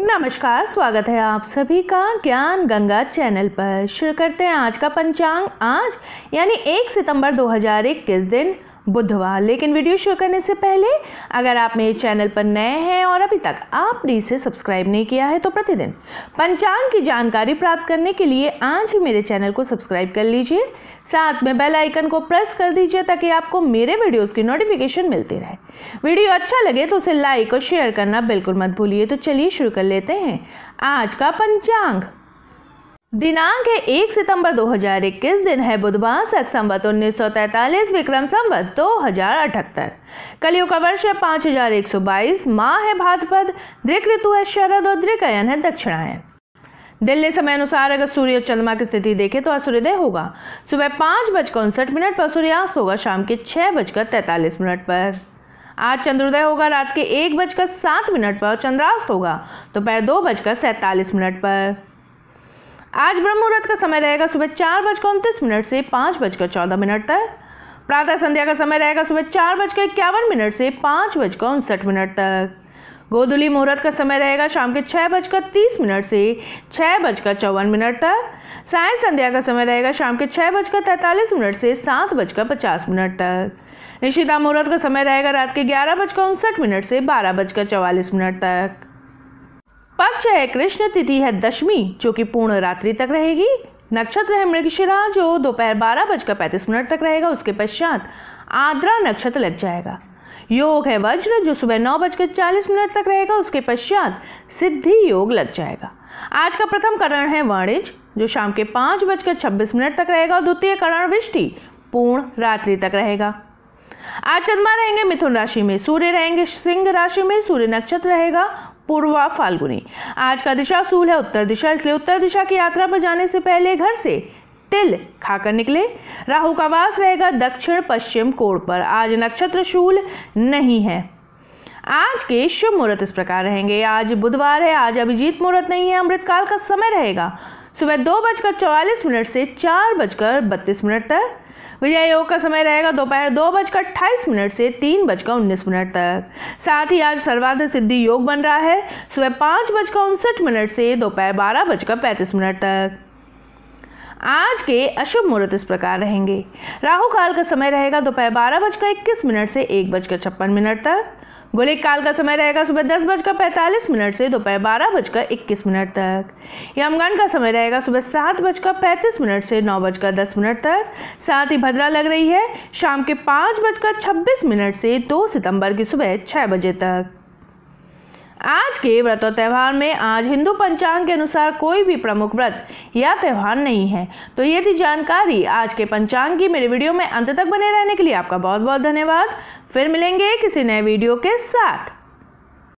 नमस्कार स्वागत है आप सभी का ज्ञान गंगा चैनल पर शुरू करते हैं आज का पंचांग आज यानी 1 सितंबर 2021 दिन बुधवार लेकिन वीडियो शुरू करने से पहले अगर आप मेरे चैनल पर नए हैं और अभी तक आपने इसे सब्सक्राइब नहीं किया है तो प्रतिदिन पंचांग की जानकारी प्राप्त करने के लिए आज ही मेरे चैनल को सब्सक्राइब कर लीजिए साथ में बेल आइकन को प्रेस कर दीजिए ताकि आपको मेरे वीडियोज़ की नोटिफिकेशन मिलती रहे वीडियो अच्छा लगे तो उसे लाइक और शेयर करना बिल्कुल मत भूलिए तो चलिए शुरू कर लेते हैं आज का पंचांग दिनांक है एक सितंबर 2021 दिन है बुधवार सख संवत उन्नीस विक्रम संवत दो हजार अठहत्तर कलियुग का वर्ष है पाँच हजार एक सौ बाईस माँ है भाद्रपद दृक ऋतु है शरद और दृकयन है दक्षिणायन दिल्ली समय अनुसार अगर सूर्य और चंद्रमा की स्थिति देखें तो सूर्योदय होगा सुबह पाँच बजकर उनसठ मिनट पर सूर्यास्त होगा शाम के छः बजकर तैंतालीस मिनट पर आज चंद्रोदय होगा रात के एक बजकर सात मिनट पर चंद्रास्त होगा दोपहर दो बजकर सैंतालीस मिनट पर आज ब्रह्म मुहूर्त का समय रहेगा सुबह चार बजकर उनतीस मिनट से पाँच बजकर चौदह मिनट तक प्रातः संध्या का समय रहेगा सुबह चार बजकर इक्यावन मिनट से पाँच बजकर उनसठ मिनट तक गोधुली मुहूर्त का समय रहेगा शाम के छः बजकर तीस मिनट से छः बजकर चौवन मिनट तक साय संध्या का समय रहेगा शाम के छः बजकर तैंतालीस मिनट से सात बजकर पचास मिनट तक निशिता मुहूर्त का समय रहेगा रात के ग्यारह बजकर उनसठ मिनट से बारह बजकर चौवालीस मिनट तक पक्ष है कृष्ण तिथि है दशमी जो कि पूर्ण रात्रि तक रहेगी नक्षत्र है मृगशिरा जो दोपहर बारह बजकर पैंतीस मिनट तक रहेगा उसके पश्चात आद्रा नक्षत्र लग जाएगा योग है वज्र जो सुबह नौ बजकर चालीस मिनट तक रहेगा उसके पश्चात सिद्धि योग लग जाएगा आज का प्रथम करण है वाणिज्य जो शाम के पाँच बजकर छब्बीस मिनट तक रहेगा और द्वितीय करण विष्टि पूर्ण रात्रि तक रहेगा आज चंद्रमा रहेंगे मिथुन राशि में सूर्य रहेंगे सिंह राशि में सूर्य नक्षत्र रहेगा पूर्वा फाल्गुनी आज का दिशा सूल है उत्तर दिशा इसलिए उत्तर दिशा की यात्रा पर जाने से पहले घर से तिल खाकर निकले राहु का वास रहेगा दक्षिण पश्चिम कोण पर आज नक्षत्र शूल नहीं है आज के शुभ मुहूर्त इस प्रकार रहेंगे आज बुधवार है आज अभिजीत मुहूर्त नहीं है अमृतकाल का समय रहेगा सुबह दो बजकर चौवालीस मिनट से चार बजकर बत्तीस मिनट तक विजय योग का समय रहेगा दोपहर दो, बजकर अट्ठाईस मिनट से तीन बजकर उन्नीस मिनट तक साथ ही आज सर्वाधिक सिद्धि योग बन रहा है सुबह पाँच बजकर उनसठ मिनट से दोपहर बारह बजकर पैंतीस मिनट तक आज के अशुभ मुहूर्त इस प्रकार रहेंगे राहु काल का समय रहेगा दोपहर बारह बजकर इक्कीस मिनट से एक बजकर छप्पन मिनट तक गोलिक काल का समय रहेगा सुबह दस बजकर पैंतालीस मिनट से दोपहर बारह बजकर इक्कीस मिनट तक यमगण का समय रहेगा सुबह सात बजकर पैंतीस मिनट से नौ बजकर दस मिनट तक साथ ही भद्रा लग रही है शाम के पाँच बजकर छब्बीस मिनट से दो सितंबर की सुबह छः बजे तक आज के व्रत और त्यौहार में आज हिंदू पंचांग के अनुसार कोई भी प्रमुख व्रत या त्यौहार नहीं है तो ये थी जानकारी आज के पंचांग की मेरे वीडियो में अंत तक बने रहने के लिए आपका बहुत बहुत धन्यवाद फिर मिलेंगे किसी नए वीडियो के साथ